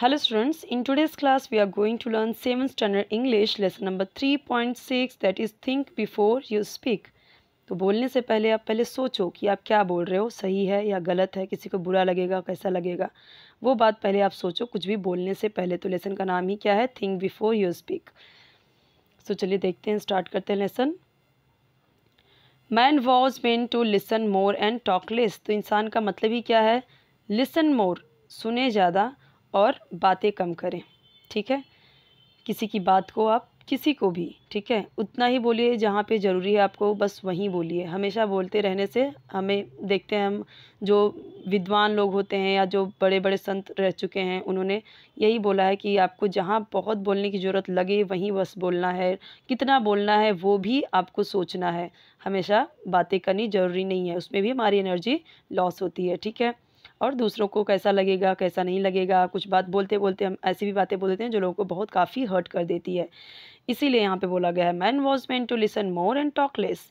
Hello students in today's class we are going to learn seven standard English lesson number three point six that is think before you speak तो बोलने से पहले आप पहले सोचो कि आप क्या बोल रहे हो सही है या गलत है किसी को बुरा लगेगा कैसा लगेगा वो बात पहले आप सोचो कुछ भी बोलने से पहले तो लेसन का नाम ही क्या है think before you speak so चलिए देखते हैं स्टार्ट करते हैं lesson man was made to listen more and talk less तो इंसान का मतलब ही क्या है लिसन मोर सुने ज़्यादा और बातें कम करें ठीक है किसी की बात को आप किसी को भी ठीक है उतना ही बोलिए जहाँ पे ज़रूरी है आपको बस वहीं बोलिए हमेशा बोलते रहने से हमें देखते हैं हम जो विद्वान लोग होते हैं या जो बड़े बड़े संत रह चुके हैं उन्होंने यही बोला है कि आपको जहाँ बहुत बोलने की ज़रूरत लगे वहीं बस बोलना है कितना बोलना है वो भी आपको सोचना है हमेशा बातें करनी ज़रूरी नहीं है उसमें भी हमारी एनर्जी लॉस होती है ठीक है और दूसरों को कैसा लगेगा कैसा नहीं लगेगा कुछ बात बोलते बोलते हम ऐसी भी बातें बोल देते हैं जो लोगों को बहुत काफ़ी हर्ट कर देती है इसीलिए यहाँ पे बोला गया है man was made to listen more and talk less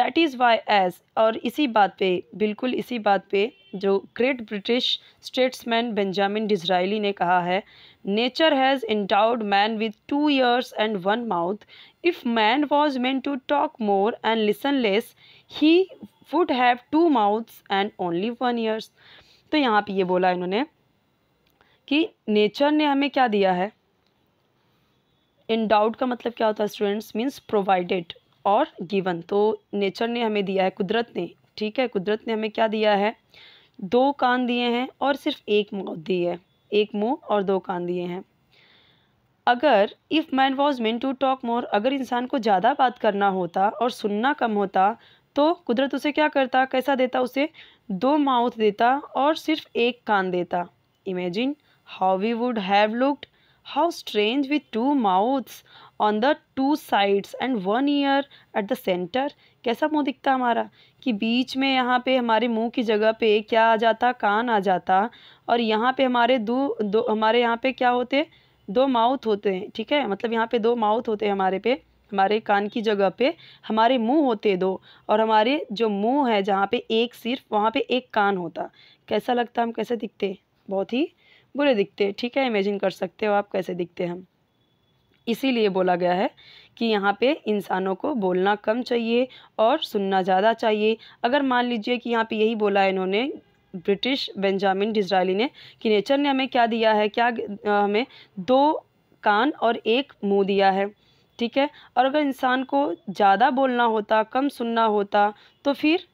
that is why as और इसी बात पे बिल्कुल इसी बात पे जो great British statesman Benjamin Disraeli ने कहा है nature has endowed man with two ears and one mouth if man was made to talk more and listen less he would have two mouths and only one ears तो यहाँ पे ये बोला इन्होंने कि नेचर ने हमें क्या दिया है इन डाउट का मतलब क्या होता है स्टूडेंट्स मीन्स प्रोवाइडेड और गिवन तो नेचर ने हमें दिया है कुदरत ने ठीक है कुदरत ने हमें क्या दिया है दो कान दिए हैं और सिर्फ एक मुँह दी है एक मुंह और दो कान दिए हैं अगर if man was made to talk more अगर इंसान को ज़्यादा बात करना होता और सुनना कम होता तो कुदरत उसे क्या करता कैसा देता उसे दो माउथ देता और सिर्फ एक कान देता imagine how we would have looked how strange with two mouths on the two sides and one ear at the centre कैसा मुँह दिखता हमारा कि बीच में यहाँ पे हमारे मुंह की जगह पे क्या आ जाता कान आ जाता और यहाँ पे हमारे दो दो हमारे यहाँ पे क्या होते दो माउथ होते हैं ठीक है मतलब यहाँ पे दो माउथ होते हैं हमारे पे हमारे कान की जगह पे हमारे मुंह होते दो और हमारे जो मुंह है जहाँ पे एक सिर्फ वहाँ पे एक कान होता कैसा लगता हम कैसे दिखते बहुत ही बुरे दिखते ठीक है इमेजिन कर सकते हो आप कैसे दिखते हम इसीलिए बोला गया है कि यहाँ पे इंसानों को बोलना कम चाहिए और सुनना ज़्यादा चाहिए अगर मान लीजिए कि यहाँ पे यही बोला है इन्होंने ब्रिटिश बेंजामिन डिजराइली ने कि नेचर ने हमें क्या दिया है क्या हमें दो कान और एक मुंह दिया है ठीक है और अगर इंसान को ज़्यादा बोलना होता कम सुनना होता तो फिर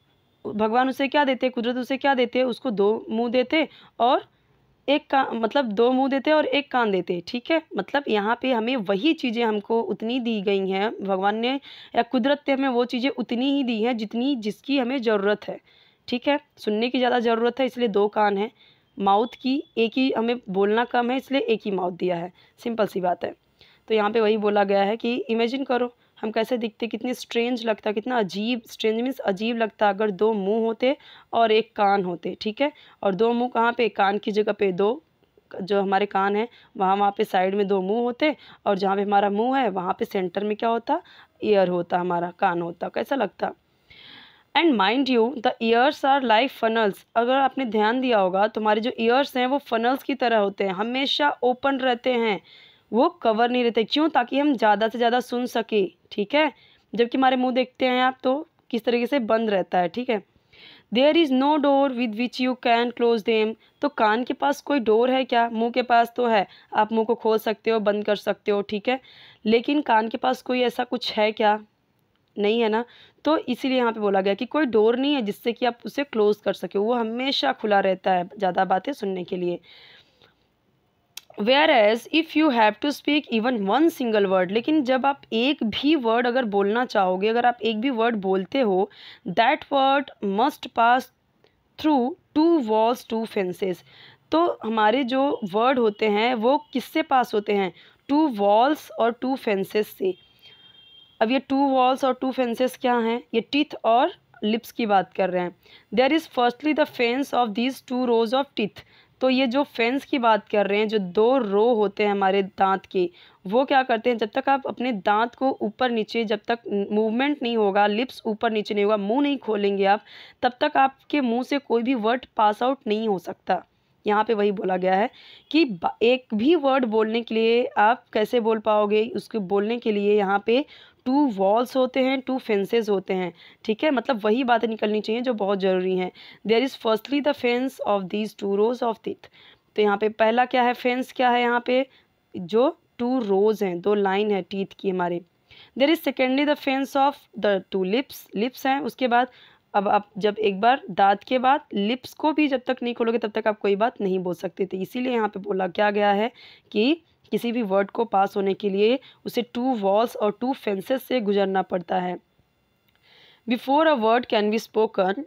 भगवान उसे क्या देते कुदरत उसे क्या देते उसको दो मुंह देते और एक का मतलब दो मुंह देते और एक कान देते ठीक है मतलब यहाँ पे हमें वही चीज़ें हमको उतनी दी गई हैं भगवान ने या कुदरत ने हमें वो चीज़ें उतनी ही दी हैं जितनी जिसकी हमें ज़रूरत है ठीक है सुनने की ज़्यादा ज़रूरत है इसलिए दो कान है माउथ की एक ही हमें बोलना कम है इसलिए एक ही माउथ दिया है सिंपल सी बात है तो यहाँ पे वही बोला गया है कि इमेजिन करो हम कैसे दिखते कितने स्ट्रेंज लगता कितना अजीब स्ट्रेंज मीन्स अजीब लगता अगर दो मुंह होते और एक कान होते ठीक है और दो मुंह कहाँ पे कान की जगह पे दो जो हमारे कान है वहाँ वहाँ पे साइड में दो मुंह होते और जहाँ पे हमारा मुंह है वहाँ पे सेंटर में क्या होता ईयर होता हमारा कान होता कैसा लगता and mind you the ears are like funnels अगर आपने ध्यान दिया होगा तुम्हारे जो ईयर्स हैं वो फनल्स की तरह होते हैं हमेशा ओपन रहते हैं वो कवर नहीं रहते क्यों ताकि हम ज़्यादा से ज़्यादा सुन सके ठीक है जबकि हमारे मुंह देखते हैं आप तो किस तरीके से बंद रहता है ठीक है there is no door with which you can close them तो कान के पास कोई डोर है क्या मुंह के पास तो है आप मुंह को खोल सकते हो बंद कर सकते हो ठीक है लेकिन कान के पास कोई ऐसा कुछ है क्या नहीं है ना तो इसीलिए यहाँ पे बोला गया कि कोई डोर नहीं है जिससे कि आप उसे क्लोज़ कर सके वो हमेशा खुला रहता है ज़्यादा बातें सुनने के लिए whereas if you have to speak even one single word लेकिन जब आप एक भी वर्ड अगर बोलना चाहोगे अगर आप एक भी वर्ड बोलते हो that word must pass through two walls two fences तो हमारे जो वर्ड होते हैं वो किससे पास होते हैं टू वॉल्स और टू फेंसेस से अब ये टू वॉल्स और टू फेंसेस क्या हैं ये टीथ और लिप्स की बात कर रहे हैं there is firstly the fence of these two rows of teeth तो ये जो फेंस की बात कर रहे हैं जो दो रो होते हैं हमारे दांत के वो क्या करते हैं जब तक आप अपने दांत को ऊपर नीचे जब तक मूवमेंट नहीं होगा लिप्स ऊपर नीचे नहीं होगा मुंह नहीं खोलेंगे आप तब तक आपके मुंह से कोई भी वर्ड पास आउट नहीं हो सकता यहाँ पे वही बोला गया है कि एक भी वर्ड बोलने के लिए आप कैसे बोल पाओगे उसके बोलने के लिए यहाँ पे टू वॉल्स होते हैं टू फेंसेज होते हैं ठीक है मतलब वही बातें निकलनी चाहिए जो बहुत ज़रूरी हैं there is firstly the fence of these two rows of teeth तो यहाँ पे पहला क्या है फेंस क्या है यहाँ पे जो टू रोज हैं दो लाइन है टीथ की हमारे there is secondly the fence of the two lips lips हैं उसके बाद अब आप जब एक बार दांत के बाद लिप्स को भी जब तक नहीं खोलोगे तब तक आप कोई बात नहीं बोल सकते थे इसीलिए यहाँ पे बोला क्या गया है कि किसी भी वर्ड को पास होने के लिए उसे टू वॉल्स और टू फेंसेस से गुजरना पड़ता है before a word can be spoken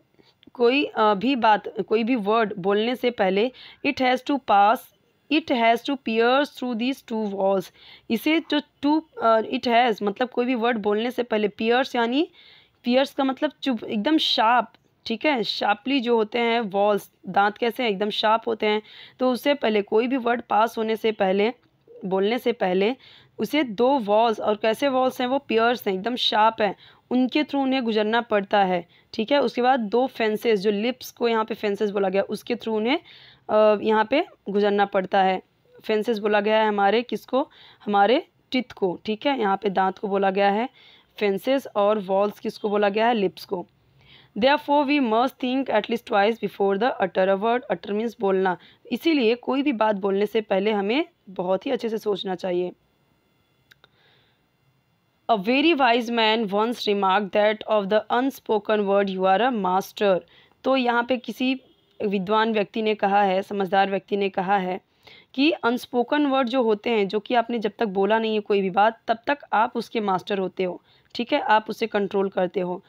कोई भी बात कोई भी वर्ड बोलने से पहले it has to pass it has to pierce through these two walls इसे जो टू इट हैज़ मतलब कोई भी वर्ड बोलने से पहले पियर्स यानी पियर्स का मतलब चुप एकदम शार्प ठीक है शार्पली जो होते हैं वॉल्स दांत कैसे हैं एकदम शार्प होते हैं तो उससे पहले कोई भी वर्ड पास होने से पहले बोलने से पहले उसे दो वॉल्स और कैसे वॉल्स हैं वो पियर्स हैं एकदम शार्प हैं उनके थ्रू उन्हें गुजरना पड़ता है ठीक है उसके बाद दो फेंसेस जो लिप्स को यहाँ पे फेंसेस बोला गया उसके थ्रू उन्हें यहाँ पे गुजरना पड़ता है फेंसेस बोला गया है हमारे किसको हमारे टिथ को ठीक है यहाँ पे दांत को बोला गया है फेंसेस और वॉल्स किसको बोला गया है लिप्स को therefore we must think at least twice before the utter a word utter means बोलना इसीलिए कोई भी बात बोलने से पहले हमें बहुत ही अच्छे से सोचना चाहिए a very wise man once remark that of the unspoken word you are a master तो यहाँ पे किसी विद्वान व्यक्ति ने कहा है समझदार व्यक्ति ने कहा है कि अनस्पोकन वर्ड जो होते हैं जो कि आपने जब तक बोला नहीं है कोई भी बात तब तक आप उसके मास्टर होते हो ठीक है आप उसे कंट्रोल करते हो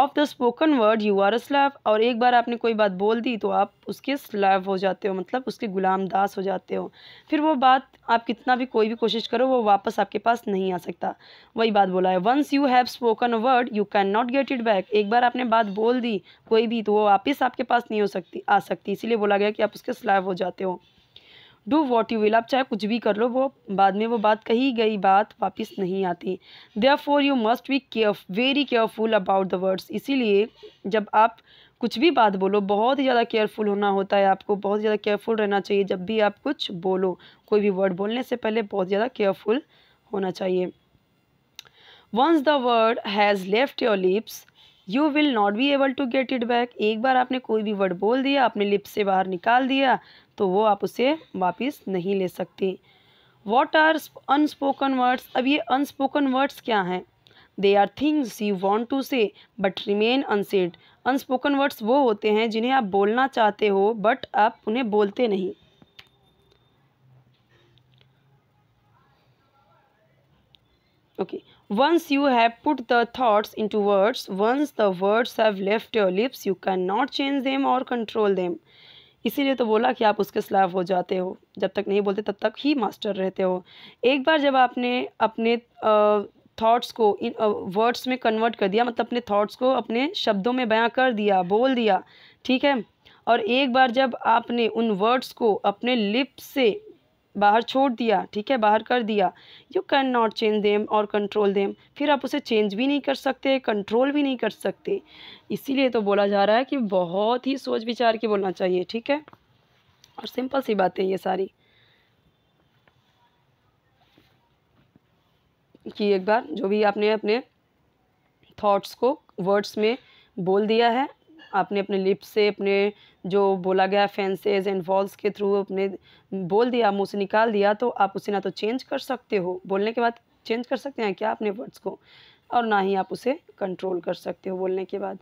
of the spoken word you are a slave और एक बार आपने कोई बात बोल दी तो आप उसके स्लैव हो जाते हो मतलब उसके गुलाम दास हो जाते हो फिर वो बात आप कितना भी कोई भी कोशिश करो वो वापस आपके पास नहीं आ सकता वही बात बोला है once you have spoken word you can not get it back एक बार आपने बात बोल दी कोई भी तो वो वापस आपके पास नहीं हो सकती आ सकती इसीलिए बोला गया कि आप उसके स्लैव हो जाते हो डू वॉट यू विल आप चाहे कुछ भी कर लो वो बाद में वो बात कही गई बात वापस नहीं आती therefore you must be care very careful about the words इसीलिए जब आप कुछ भी बात बोलो बहुत ही ज़्यादा केयरफुल होना होता है आपको बहुत ज़्यादा केयरफुल रहना चाहिए जब भी आप कुछ बोलो कोई भी वर्ड बोलने से पहले बहुत ज़्यादा केयरफुल होना चाहिए once the word has left your lips you will not be able to get it back एक बार आपने कोई भी वर्ड बोल दिया अपने लिप से बाहर निकाल दिया तो वो आप उसे वापस नहीं ले सकते वॉट आर अनस्पोकन वर्ड्स अब ये अनस्पोकन वर्ड्स क्या हैं they are things you want to say but remain unsaid unspoken words वो होते हैं जिन्हें आप बोलना चाहते हो बट आप उन्हें बोलते नहीं okay okay. once you have put the thoughts into words once the words have left your lips you cannot change them or control them इसीलिए तो बोला कि आप उसके स्लाव हो जाते हो जब तक नहीं बोलते तब तक ही मास्टर रहते हो एक बार जब आपने अपने थॉट्स को इन वर्ड्स में कन्वर्ट कर दिया मतलब अपने थॉट्स को अपने शब्दों में बयां कर दिया बोल दिया ठीक है और एक बार जब आपने उन वर्ड्स को अपने लिप्स से बाहर छोड़ दिया ठीक है बाहर कर दिया you can not change them और कंट्रोल देम फिर आप उसे चेंज भी नहीं कर सकते कंट्रोल भी नहीं कर सकते इसीलिए तो बोला जा रहा है कि बहुत ही सोच विचार के बोलना चाहिए ठीक है और सिंपल सी बातें ये सारी कि एक बार जो भी आपने अपने थॉट्स को वर्ड्स में बोल दिया है आपने अपने लिप्स से अपने जो बोला गया फैंसेज एंड वॉल्स के थ्रू अपने बोल दिया मुँह से निकाल दिया तो आप उसे ना तो चेंज कर सकते हो बोलने के बाद चेंज कर सकते हैं क्या अपने वर्ड्स को और ना ही आप उसे कंट्रोल कर सकते हो बोलने के बाद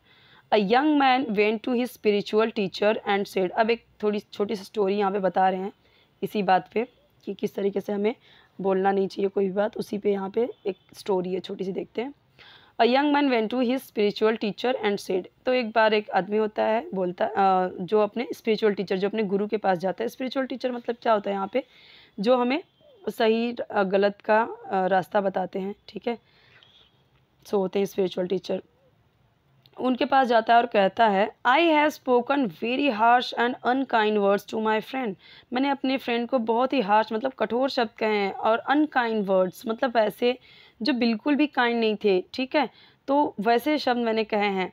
a young man went to his spiritual teacher and said अब एक थोड़ी छोटी सी स्टोरी यहाँ पे बता रहे हैं इसी बात पे कि किस तरीके से हमें बोलना नहीं चाहिए कोई भी बात उसी पे यहाँ पे एक स्टोरी है छोटी सी देखते हैं a young man went to his spiritual teacher and said तो एक बार एक आदमी होता है बोलता है जो अपने स्पिरिचुअल टीचर जो अपने गुरु के पास जाता है स्पिरिचुअल टीचर मतलब क्या होता है यहाँ पे जो हमें सही गलत का रास्ता बताते हैं ठीक है सो होते हैं स्पिरिचुअल टीचर उनके पास जाता है और कहता है I have spoken very harsh and unkind words to my friend मैंने अपने फ्रेंड को बहुत ही हार्श मतलब कठोर शब्द कहे हैं और अनकाइंड वर्ड्स मतलब ऐसे जो बिल्कुल भी काइंड नहीं थे ठीक है तो वैसे शब्द मैंने कहे हैं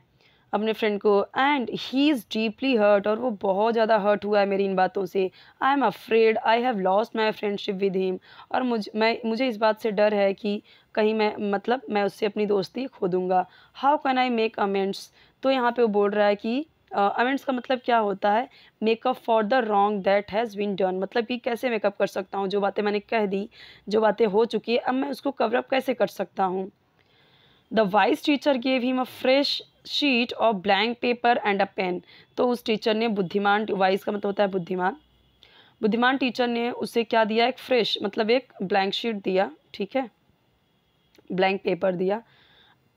अपने फ्रेंड को and he is deeply hurt और वो बहुत ज़्यादा हर्ट हुआ है मेरी इन बातों से I am afraid I have lost my friendship with him और मुझ मैं मुझे इस बात से डर है कि कहीं मैं मतलब मैं उससे अपनी दोस्ती खो दूँगा how can I make amends तो यहाँ पे वो बोल रहा है कि अमेंट्स uh, का मतलब क्या होता है make up for the wrong that has been done मतलब कि कैसे मेकअप कर सकता हूँ जो बातें मैंने कह दी जो बातें हो चुकी है अब मैं उसको कवरअप कैसे कर सकता हूँ the wise teacher gave him a fresh sheet और blank paper and a pen तो उस टीचर ने बुद्धिमान वाइस का मतलब होता है बुद्धिमान बुद्धिमान टीचर ने उसे क्या दिया एक फ्रेश मतलब एक ब्लैंक शीट दिया ठीक है ब्लैंक पेपर दिया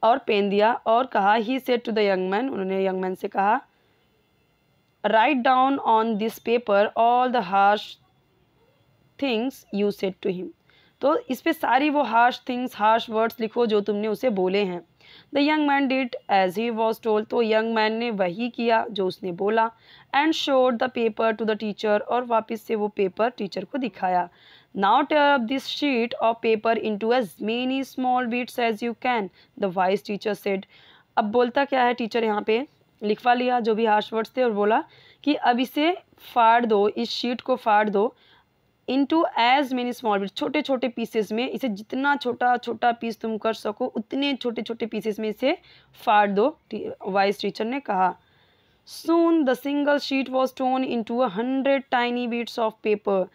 और पेन दिया और कहा he said to the young man उन्होंने यंग मैन से कहा write down on this paper all the harsh things you said to him तो इस पर सारी वो हार्श थिंग्स हार्श वर्ड्स लिखो जो तुमने उसे बोले हैं the young man did as he was told तो यंग मैन ने वही किया जो उसने बोला and showed the paper to the teacher और वापस से वो पेपर टीचर को दिखाया now tear up this sheet of paper into as many small bits as you can the wise teacher said अब बोलता क्या है टीचर यहाँ पे लिखवा लिया जो भी हार्श वर्ड्स थे और बोला कि अब इसे फाड़ दो इस शीट को फाड़ दो into as many small bit छोटे छोटे पीसेस में इसे जितना छोटा छोटा पीस तुम कर सको उतने छोटे छोटे पीसेस में इसे फाड़ दो वाइस टीचर ने कहा soon the single sheet was torn into hundred tiny bits of paper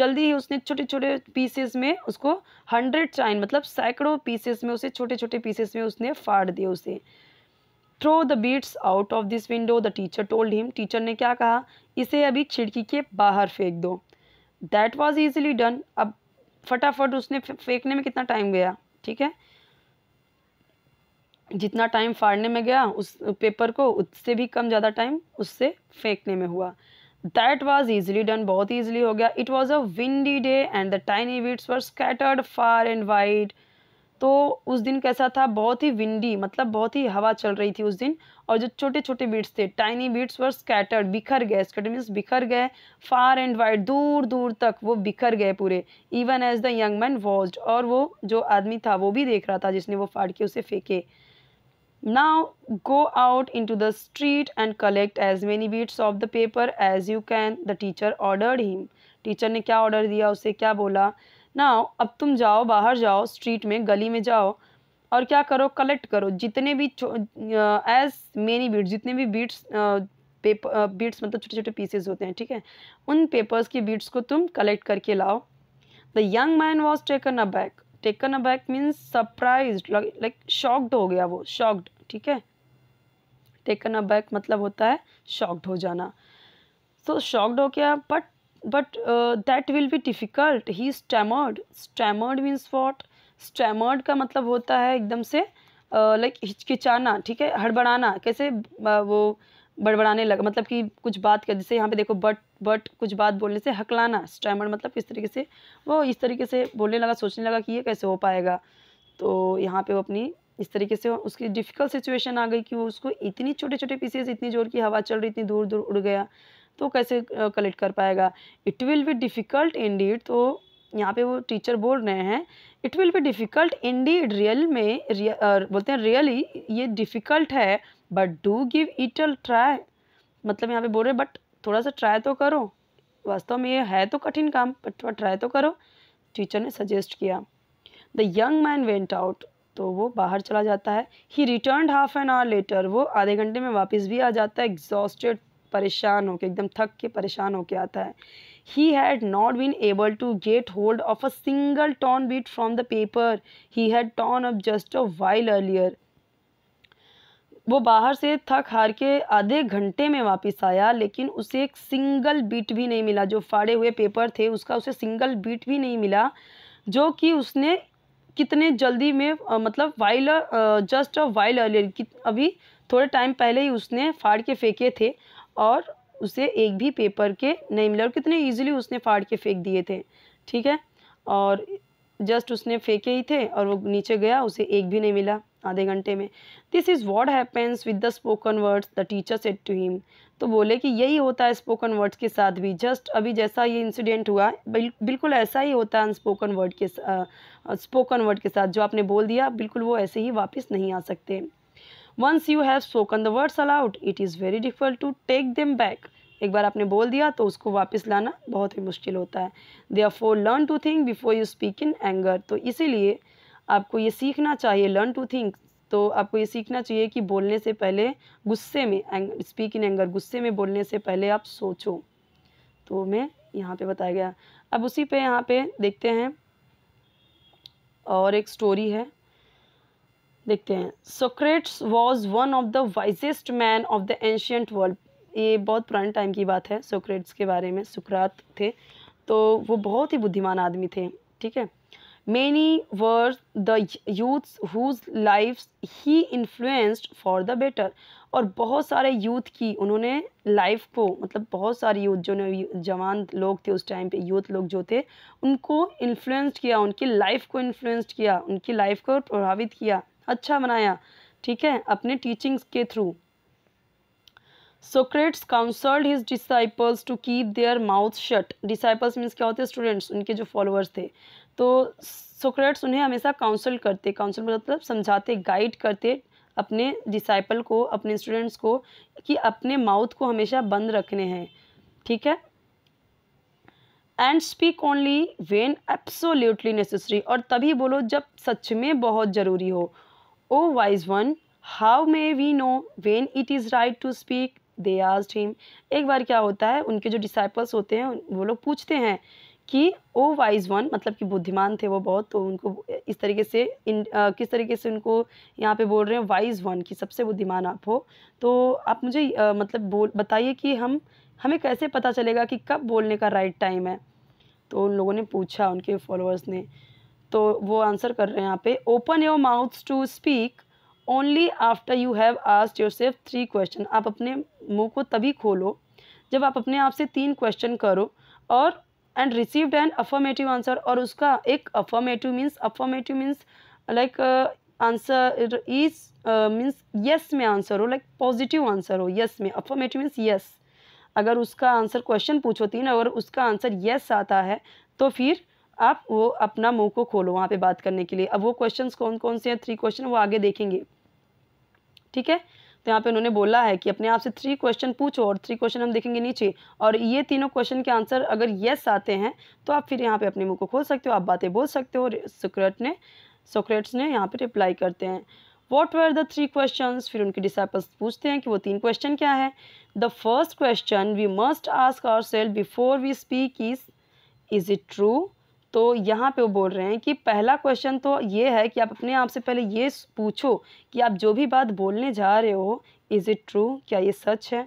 जल्दी ही उसने छोटे छोटे पीसेस में उसको हंड्रेड टाइन मतलब सैकड़ों पीसेस में उसे छोटे छोटे पीसेस में उसने फाड़ दिया उसे throw the bits out of this window the teacher told him teacher ने क्या कहा इसे अभी खिड़की के बाहर फेंक दो दैट वॉज ईजिली डन अब फटाफट उसने फेंकने में कितना टाइम गया ठीक है जितना टाइम फाड़ने में गया उस पेपर को उससे भी कम ज़्यादा टाइम उससे फेंकने में हुआ दैट वॉज ईजिली डन बहुत ईजिली हो गया it was a windy day and the tiny bits were scattered far and wide तो उस दिन कैसा था बहुत ही विंडी मतलब बहुत ही हवा चल रही थी उस दिन और जो छोटे छोटे बीट्स थे टाइनी बीट्स वर स्कैटर्ड बिखर गए स्कैटर मीन्स बिखर गए फार एंड वाइड दूर दूर तक वो बिखर गए पूरे even as the young man was और वो जो आदमी था वो भी देख रहा था जिसने वो फाड़ के उसे फेंके go out into the street and collect as many bits of the paper as you can the teacher ordered him teacher ने क्या ऑर्डर दिया उसे क्या बोला नाउ अब तुम जाओ बाहर जाओ स्ट्रीट में गली में जाओ और क्या करो कलेक्ट करो जितने भी एज मेनी बीट्स जितने भी बीट्स पेपर बीट्स मतलब छोटे छोटे पीसेज होते हैं ठीक है उन पेपर्स की बीट्स को तुम कलेक्ट करके लाओ the young man was taken aback taken aback means surprise like shocked हो गया वो शॉक्ड ठीक है टेकन अ बैक मतलब होता है शॉक्ड हो जाना सो शॉक्ड हो गया but but uh, that will be difficult he stammered stammered means what stammered का मतलब होता है एकदम से लाइक uh, हिचकिचाना ठीक है हड़बड़ाना कैसे uh, वो बड़बड़ाने लगा मतलब कि कुछ बात कर जैसे यहाँ पे देखो बट बट कुछ बात बोलने से हकलाना स्टैमर मतलब किस तरीके से वो इस तरीके से बोलने लगा सोचने लगा कि ये कैसे हो पाएगा तो यहाँ पे वो अपनी इस तरीके से उसकी डिफ़िकल्ट सिचुएशन आ गई कि वो उसको इतनी छोटे छोटे पीसेस इतनी ज़ोर की हवा चल रही इतनी दूर दूर उड़ गया तो कैसे कलेक्ट कर पाएगा it will be difficult indeed तो यहाँ पे वो टीचर बोल रहे हैं it will be difficult indeed real में रियल बोलते हैं रियली ये डिफ़िकल्ट है but do give it a try मतलब यहाँ पे बोल रहे बट थोड़ा सा ट्राई तो करो वास्तव में ये है तो कठिन काम बट थोड़ा ट्राई तो करो टीचर ने सजेस्ट किया the young man went out तो वो बाहर चला जाता है he return half an hour later वो आधे घंटे में वापस भी आ जाता है एग्जॉस्टेड परेशान होकर एकदम थक के परेशान होकर आता है he had not been able to get hold of a single torn bit from the paper he had torn up just a while earlier वो बाहर से थक हार के आधे घंटे में वापस आया लेकिन उसे एक सिंगल बीट भी नहीं मिला जो फाड़े हुए पेपर थे उसका उसे सिंगल बीट भी नहीं मिला जो कि उसने कितने जल्दी में आ, मतलब while just a while earlier अभी थोड़े टाइम पहले ही उसने फाड़ के फेंके थे और उसे एक भी पेपर के नहीं मिले और कितने ईजिली उसने फाड़ के फेंक दिए थे ठीक है और जस्ट उसने फेंके ही थे और वो नीचे गया उसे एक भी नहीं मिला आधे घंटे में this is what happens with the spoken words the teacher said to him तो बोले कि यही होता है स्पोकन वर्ड्स के साथ भी जस्ट अभी जैसा ये इंसिडेंट हुआ बिल, बिल्कुल ऐसा ही होता है अनस्पोकन वर्ड के स्पोकन वर्ड के साथ जो आपने बोल दिया बिल्कुल वो ऐसे ही वापस नहीं आ सकते once you have spoken the words aloud it is very difficult to take them back एक बार आपने बोल दिया तो उसको वापस लाना बहुत ही मुश्किल होता है therefore learn to think before you speak in anger तो इसीलिए आपको ये सीखना चाहिए लर्न टू थिंक तो आपको ये सीखना चाहिए कि बोलने से पहले गुस्से में स्पीक इन एंगर गुस्से में बोलने से पहले आप सोचो तो मैं यहाँ पे बताया गया अब उसी पे यहाँ पे देखते हैं और एक स्टोरी है देखते हैं Socrates was one of the wisest man of the ancient world ये बहुत पुराने टाइम की बात है सोक्रेट्स के बारे में सुकरात थे तो वो बहुत ही बुद्धिमान आदमी थे ठीक है many were the youths whose life he influenced for the better और बहुत सारे यूथ की उन्होंने लाइफ को मतलब बहुत सारे यूथ जो जवान लोग थे उस टाइम पे यूथ लोग जो थे उनको इन्फ्लुएंस्ड किया उनकी लाइफ को इन्फ्लुएंस्ड किया उनकी लाइफ को प्रभावित किया अच्छा बनाया ठीक है अपने टीचिंग्स के through Socrates counselled his disciples to keep their mouth shut disciples means क्या होते हैं स्टूडेंट्स उनके जो फॉलोअर्स थे तो सोक्रेट्स उन्हें हमेशा काउंसल करते काउंसल मतलब, मतलब समझाते गाइड करते अपने डिसाइपल को अपने स्टूडेंट्स को कि अपने माउथ को हमेशा बंद रखने हैं ठीक है and speak only when absolutely necessary और तभी बोलो जब सच में बहुत ज़रूरी हो O wise one how may we know when it is right to speak they आज him. एक बार क्या होता है उनके जो डिसाइपल्स होते हैं वो लोग पूछते हैं कि ओ वाइज वन मतलब कि बुद्धिमान थे वो बहुत तो उनको इस तरीके से इन आ, किस तरीके से उनको यहाँ पे बोल रहे हैं वाइज वन कि सबसे बुद्धिमान आप हो तो आप मुझे आ, मतलब बोल बताइए कि हम हमें कैसे पता चलेगा कि कब बोलने का राइट टाइम है तो उन लोगों ने पूछा उनके फॉलोअर्स ने तो वो आंसर कर रहे हैं यहाँ पे open your mouth to speak only after you have asked yourself three question आप अपने मुंह को तभी खोलो जब आप अपने आप से तीन क्वेश्चन करो और and received an affirmative answer और उसका एक affirmative means affirmative means like answer is means yes में आंसर हो लाइक पॉजिटिव आंसर हो यस में अफर्मेटिव मीन्स यस अगर उसका आंसर क्वेश्चन पूछो तीन अगर उसका आंसर यस आता है तो फिर आप वो अपना मुंह को खोलो वहाँ पे बात करने के लिए अब वो क्वेश्चंस कौन कौन से हैं थ्री क्वेश्चन वो आगे देखेंगे ठीक है तो यहाँ पे उन्होंने बोला है कि अपने आप से थ्री क्वेश्चन पूछो और थ्री क्वेश्चन हम देखेंगे नीचे और ये तीनों क्वेश्चन के आंसर अगर येस आते हैं तो आप फिर यहाँ पे अपने मुँह को खोल सकते हो आप बातें बोल सकते हो सुक्रेट ने सुक्रेट्स ने यहाँ पर रिप्लाई करते हैं what were the three question फिर उनके डिसाइपल्स पूछते हैं कि वो तीन क्वेश्चन क्या है the first question we must ask our self before we speak is is it true तो यहाँ पे वो बोल रहे हैं कि पहला क्वेश्चन तो ये है कि आप अपने आप से पहले ये पूछो कि आप जो भी बात बोलने जा रहे हो इज़ इट ट्रू क्या ये सच है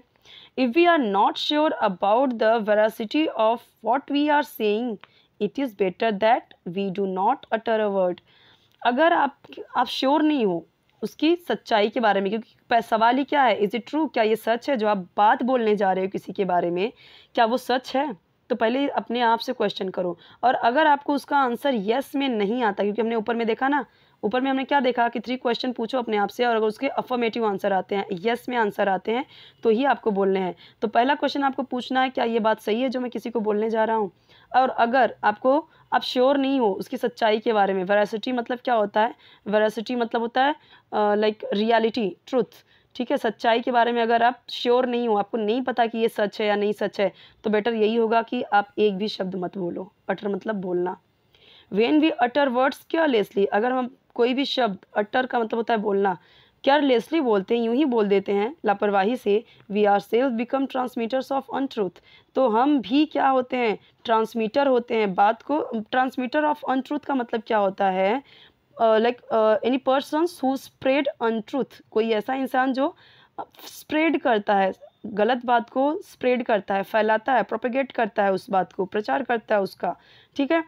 if we are not sure about the veracity of what we are saying it is better that we do not utter a word अगर आप आप श्योर नहीं हो उसकी सच्चाई के बारे में क्योंकि सवाल ही क्या है इज़ इट ट्रू क्या ये सच है जो आप बात बोलने जा रहे हो किसी के बारे में क्या वो सच है तो पहले अपने आप से क्वेश्चन करो और अगर आपको उसका आंसर यस में नहीं आता क्योंकि हमने ऊपर में देखा ना ऊपर में हमने क्या देखा कि थ्री क्वेश्चन पूछो अपने आप से और अगर उसके अफर्मेटिव आंसर आते हैं यस में आंसर आते हैं तो ही आपको बोलने हैं तो पहला क्वेश्चन आपको पूछना है क्या ये बात सही है जो मैं किसी को बोलने जा रहा हूँ और अगर आपको आप श्योर नहीं हो उसकी सच्चाई के बारे में वेरासिटी मतलब क्या होता है वेरासिटी मतलब होता है लाइक रियलिटी ट्रूथ ठीक है सच्चाई के बारे में अगर आप श्योर नहीं हो आपको नहीं पता कि ये सच है या नहीं सच है तो बेटर यही होगा कि आप एक भी शब्द मत बोलो अटर मतलब बोलना when we utter words carelessly अगर हम कोई भी शब्द अटर का मतलब होता है बोलना केयरलेसली बोलते हैं यूं ही बोल देते हैं लापरवाही से we are self become transmitters of untruth तो हम भी क्या होते हैं ट्रांसमीटर होते हैं बात को ट्रांसमीटर ऑफ अनट्रूथ का मतलब क्या होता है like any person who spread untruth कोई ऐसा इंसान जो स्प्रेड करता है गलत बात को स्प्रेड करता है फैलाता है प्रोपेगेट करता है उस बात को प्रचार करता है उसका ठीक है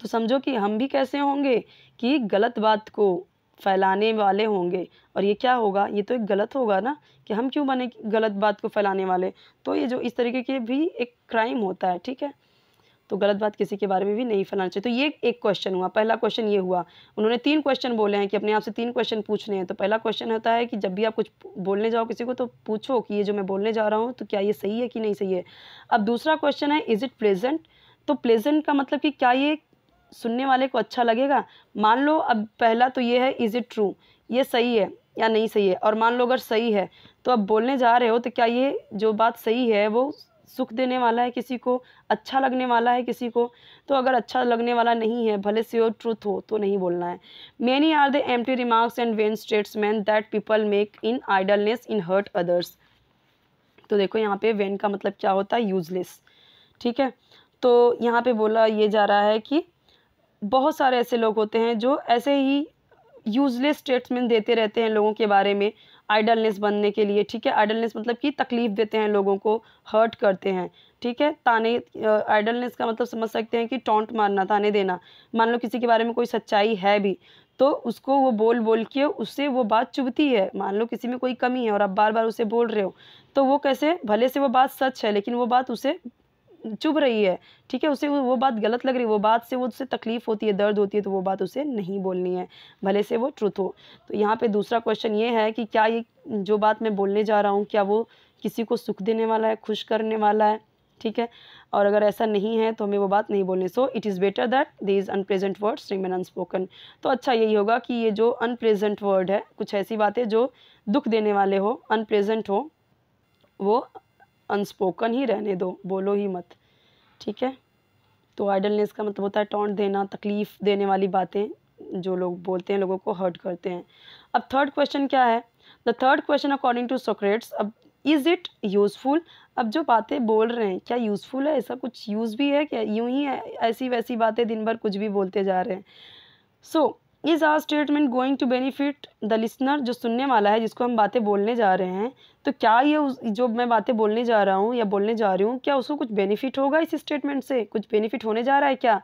तो समझो कि हम भी कैसे होंगे कि गलत बात को फैलाने वाले होंगे और ये क्या होगा ये तो एक गलत होगा ना कि हम क्यों बने गलत बात को फैलाने वाले तो ये जो इस तरीके के भी एक क्राइम होता है ठीक है तो गलत बात किसी के बारे में भी नहीं फैलाना चाहिए तो ये एक क्वेश्चन हुआ पहला क्वेश्चन ये हुआ उन्होंने तीन क्वेश्चन बोले हैं कि अपने आप से तीन क्वेश्चन पूछने हैं तो पहला क्वेश्चन होता है कि जब भी आप कुछ बोलने जाओ किसी को तो पूछो कि ये जो मैं बोलने जा रहा हूँ तो क्या ये सही है कि नहीं सही है अब दूसरा क्वेश्चन है इज़ इट प्लेजेंट तो प्लेजेंट का मतलब कि क्या ये सुनने वाले को अच्छा लगेगा मान लो अब पहला तो ये है इज़ इट ट्रू ये सही है या नहीं सही है और मान लो अगर सही है तो अब बोलने जा रहे हो तो क्या ये जो बात सही है वो सुख देने वाला है किसी को अच्छा लगने वाला है किसी को तो अगर अच्छा लगने वाला नहीं है भले से वो ट्रूथ हो तो नहीं बोलना है many are the empty remarks and vain स्टेट्समैन that people make in idleness in hurt others तो देखो यहाँ पे वेन का मतलब क्या होता है यूजलेस ठीक है तो यहाँ पे बोला ये जा रहा है कि बहुत सारे ऐसे लोग होते हैं जो ऐसे ही यूजलेस स्टेट्समैन देते रहते हैं लोगों के बारे में आइडलनेस बनने के लिए ठीक है आइडलनेस मतलब कि तकलीफ़ देते हैं लोगों को हर्ट करते हैं ठीक है ताने आइडलनेस का मतलब समझ सकते हैं कि टोंट मारना ताने देना मान लो किसी के बारे में कोई सच्चाई है भी तो उसको वो बोल बोल के उससे वो बात चुभती है मान लो किसी में कोई कमी है और आप बार बार उसे बोल रहे हो तो वो कैसे भले से वो बात सच है लेकिन वो बात उसे चुभ रही है ठीक है उसे वो बात गलत लग रही है वो बात से वो उससे तकलीफ़ होती है दर्द होती है तो वो बात उसे नहीं बोलनी है भले से वो ट्रुथ हो तो यहाँ पे दूसरा क्वेश्चन ये है कि क्या ये जो बात मैं बोलने जा रहा हूँ क्या वो किसी को सुख देने वाला है खुश करने वाला है ठीक है और अगर ऐसा नहीं है तो हमें वो बात नहीं बोलनी so it is better that unpleasant word string man unspoken तो अच्छा यही होगा कि ये जो अनप्रेजेंट वर्ड है कुछ ऐसी बातें जो दुख देने वाले हो अनप्रेजेंट हो वो अनस्पोकन ही रहने दो बोलो ही मत ठीक है तो आइडलनेस का मतलब होता है टॉन्ट देना तकलीफ़ देने वाली बातें जो लोग बोलते हैं लोगों को हर्ट करते हैं अब थर्ड क्वेश्चन क्या है the third question according to Socrates अब इज़ इट यूज़फुल अब जो बातें बोल रहे हैं क्या यूज़फुल है ऐसा कुछ यूज़ भी है क्या यूँ ही ऐसी वैसी बातें दिन भर कुछ भी बोलते जा रहे हैं so so, is our statement going to benefit the listener जो सुनने वाला है जिसको हम बातें बोलने जा रहे हैं तो क्या ये जो मैं बातें बोलने जा रहा हूँ या बोलने जा रही हूँ क्या उसको कुछ बेनिफिट होगा इस स्टेटमेंट से कुछ बेनिफिट होने जा रहा है क्या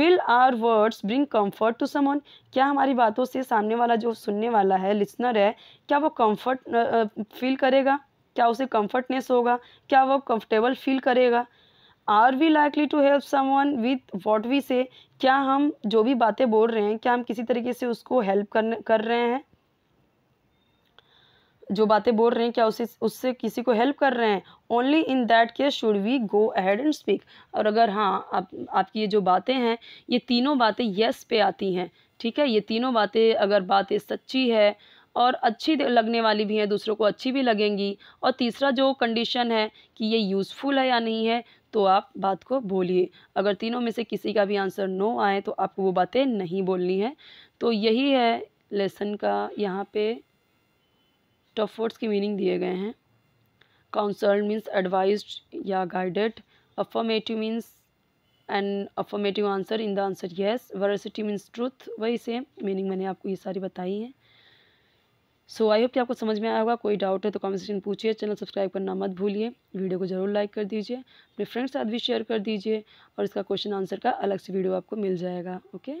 will our words bring comfort to someone क्या हमारी बातों से सामने वाला जो सुनने वाला है लिसनर है क्या वो कम्फर्ट फील करेगा क्या उसे कम्फर्टनेस होगा क्या वो कम्फर्टेबल फील करेगा are we likely to help one with what we say क्या हम जो भी बातें बोल रहे हैं क्या हम किसी तरीके से उसको हेल्प करने कर रहे हैं जो बातें बोल रहे हैं क्या उसे उससे किसी को हेल्प कर रहे हैं only in that case should we go ahead and speak और अगर हाँ आप आपकी ये जो बातें हैं ये तीनों बातें येस पे आती हैं ठीक है ये तीनों बातें अगर बातें सच्ची है और अच्छी लगने वाली भी हैं दूसरों को अच्छी भी लगेंगी और तीसरा जो कंडीशन है कि ये यूज़फुल है या नहीं है तो आप बात को बोलिए अगर तीनों में से किसी का भी आंसर नो आए तो आपको वो बातें नहीं बोलनी है तो यही है लेसन का यहाँ पे टफ वर्ड्स की मीनिंग दिए गए हैं काउंसल मीन्स एडवाइज या guided affirmative means and affirmative answer in the answer yes veracity means truth वही सेम मीनिंग मैंने आपको ये सारी बताई है सो आई होप कि आपको समझ में आया होगा कोई डाउट है तो कमेंट सेक्शन पूछिए चैनल सब्सक्राइब करना मत भूलिए वीडियो को जरूर लाइक कर दीजिए अपने फ्रेंड्स के साथ भी शेयर कर दीजिए और इसका क्वेश्चन आंसर का अलग से वीडियो आपको मिल जाएगा ओके